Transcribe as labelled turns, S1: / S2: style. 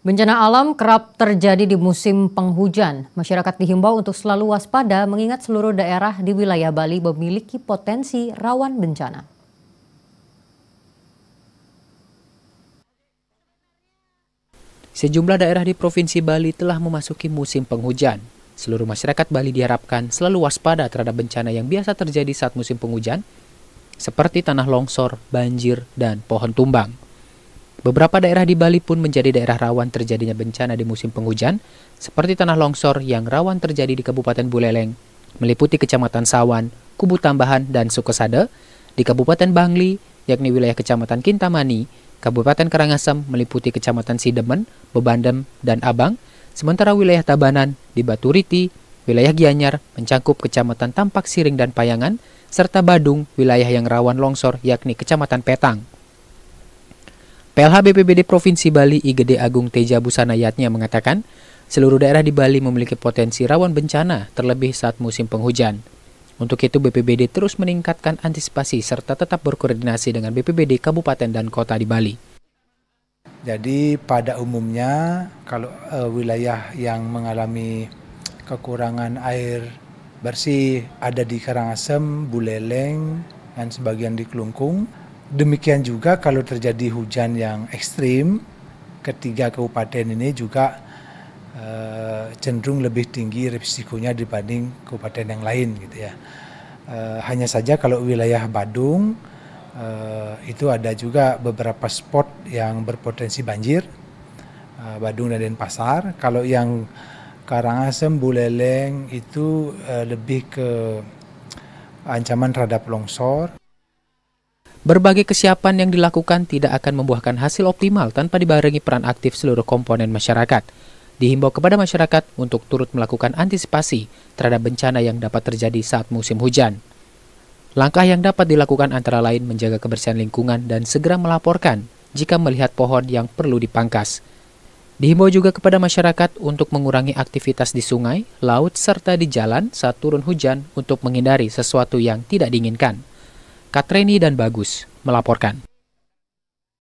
S1: Bencana alam kerap terjadi di musim penghujan. Masyarakat dihimbau untuk selalu waspada mengingat seluruh daerah di wilayah Bali memiliki potensi rawan bencana. Sejumlah daerah di Provinsi Bali telah memasuki musim penghujan. Seluruh masyarakat Bali diharapkan selalu waspada terhadap bencana yang biasa terjadi saat musim penghujan, seperti tanah longsor, banjir, dan pohon tumbang. Beberapa daerah di Bali pun menjadi daerah rawan terjadinya bencana di musim penghujan, seperti tanah longsor yang rawan terjadi di Kabupaten Buleleng, meliputi Kecamatan Sawan, Kubu Tambahan, dan Sukesade, di Kabupaten Bangli, yakni wilayah Kecamatan Kintamani, Kabupaten Karangasem meliputi Kecamatan Sidemen, Bebandem, dan Abang, sementara wilayah Tabanan di Baturiti, wilayah Gianyar mencakup Kecamatan Tampak Siring dan Payangan, serta Badung, wilayah yang rawan longsor yakni Kecamatan Petang. PLH BPBD Provinsi Bali IGD Agung Teja Busana Yatnya mengatakan, seluruh daerah di Bali memiliki potensi rawan bencana terlebih saat musim penghujan. Untuk itu BPBD terus meningkatkan antisipasi serta tetap berkoordinasi dengan BPBD kabupaten dan kota di Bali.
S2: Jadi pada umumnya kalau uh, wilayah yang mengalami kekurangan air bersih ada di Karangasem, Buleleng, dan sebagian di Kelungkung, Demikian juga kalau terjadi hujan yang ekstrim, ketiga kabupaten ini juga eh, cenderung lebih tinggi risikonya dibanding kabupaten yang lain gitu ya. Eh, hanya saja kalau wilayah Badung eh, itu ada juga beberapa spot yang berpotensi banjir, Badung dan Denpasar. Kalau yang Karangasem, Buleleng itu lebih ke ancaman terhadap longsor.
S1: Berbagai kesiapan yang dilakukan tidak akan membuahkan hasil optimal tanpa dibarengi peran aktif seluruh komponen masyarakat. Dihimbau kepada masyarakat untuk turut melakukan antisipasi terhadap bencana yang dapat terjadi saat musim hujan. Langkah yang dapat dilakukan antara lain menjaga kebersihan lingkungan dan segera melaporkan jika melihat pohon yang perlu dipangkas. Dihimbau juga kepada masyarakat untuk mengurangi aktivitas di sungai, laut, serta di jalan saat turun hujan untuk menghindari sesuatu yang tidak diinginkan. Katreni dan Bagus melaporkan.